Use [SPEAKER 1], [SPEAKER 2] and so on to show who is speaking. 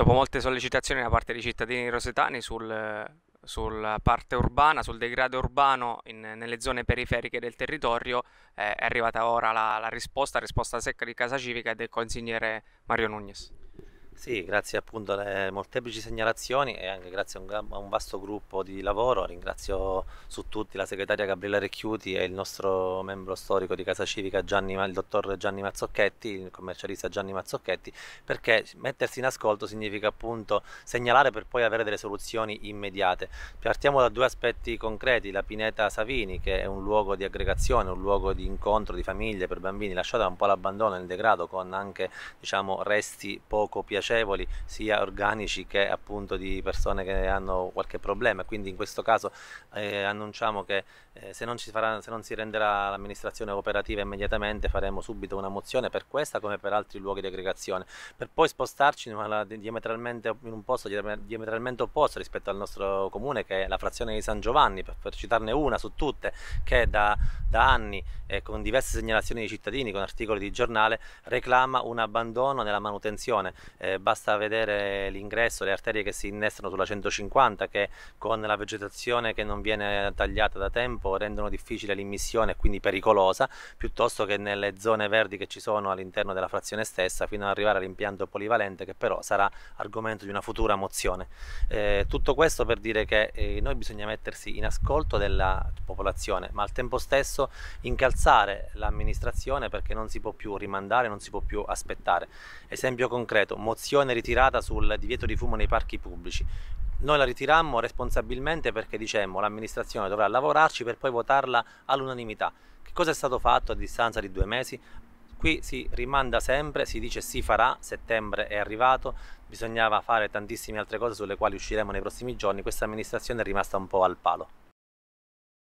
[SPEAKER 1] Dopo molte sollecitazioni da parte dei cittadini rosetani sul, sulla parte urbana, sul degrado urbano in, nelle zone periferiche del territorio, eh, è arrivata ora la, la risposta, risposta secca di Casa Civica e del consigliere Mario Nugnes. Sì, grazie appunto alle molteplici segnalazioni e anche grazie a un, a un vasto gruppo di lavoro. Ringrazio su tutti la segretaria Gabriella Recchiuti e il nostro membro storico di Casa Civica, Gianni, il dottor Gianni Mazzocchetti, il commercialista Gianni Mazzocchetti, perché mettersi in ascolto significa appunto segnalare per poi avere delle soluzioni immediate. Partiamo da due aspetti concreti, la Pineta Savini che è un luogo di aggregazione, un luogo di incontro di famiglie per bambini lasciata un po' all'abbandono e nel degrado con anche diciamo, resti poco piacevoli piacevoli sia organici che appunto di persone che hanno qualche problema quindi in questo caso eh, annunciamo che eh, se, non farà, se non si renderà l'amministrazione operativa immediatamente faremo subito una mozione per questa come per altri luoghi di aggregazione per poi spostarci in, una, diametralmente, in un posto diametralmente opposto rispetto al nostro comune che è la frazione di San Giovanni per, per citarne una su tutte che è da da anni e eh, con diverse segnalazioni di cittadini, con articoli di giornale, reclama un abbandono nella manutenzione. Eh, basta vedere l'ingresso, le arterie che si innestano sulla 150 che con la vegetazione che non viene tagliata da tempo rendono difficile l'immissione e quindi pericolosa, piuttosto che nelle zone verdi che ci sono all'interno della frazione stessa fino ad arrivare all'impianto polivalente che però sarà argomento di una futura mozione. Eh, tutto questo per dire che eh, noi bisogna mettersi in ascolto della popolazione, ma al tempo stesso senso incalzare l'amministrazione perché non si può più rimandare, non si può più aspettare. Esempio concreto, mozione ritirata sul divieto di fumo nei parchi pubblici. Noi la ritirammo responsabilmente perché dicemmo l'amministrazione dovrà lavorarci per poi votarla all'unanimità. Che cosa è stato fatto a distanza di due mesi? qui si rimanda sempre, si dice si farà, settembre è arrivato, bisognava fare tantissime altre cose sulle quali usciremo nei prossimi giorni, questa amministrazione è rimasta un po' al palo.